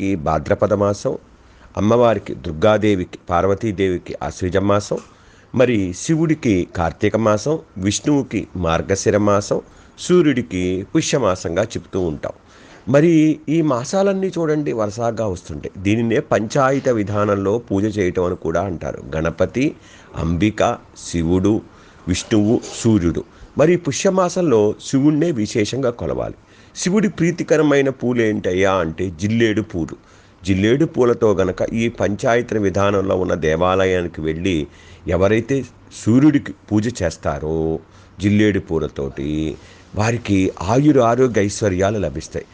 కి భాద్రపద మాసం అమ్మవారికి దుర్గాదేవికి పార్వతీదేవికి ఆశ్వజ మాసం మరి శివుడికి కార్తీక మాసం విష్ణువుకి మార్గశిర మాసం సూర్యుడికి పుష్యమాసంగా చెప్తూ ఉంటాం మరి ఈ మాసాలన్నీ చూడండి వరుసగా వస్తుంటాయి దీనినే పంచాయత విధానంలో పూజ చేయటం అని కూడా అంటారు గణపతి అంబిక శివుడు విష్ణువు సూర్యుడు మరి పుష్యమాసంలో శివుణ్ణే విశేషంగా కొలవాలి శివుడి ప్రీతికరమైన పూలు ఏంటయ్యా అంటే జిల్లేడు పూలు జిల్లేడు పూలతో గనక ఈ పంచాయతన విధానంలో ఉన్న దేవాలయానికి వెళ్ళి ఎవరైతే సూర్యుడికి పూజ చేస్తారో జిల్లేడు పూలతోటి వారికి ఆయుర ఆరోగ్య ఐశ్వర్యాలు లభిస్తాయి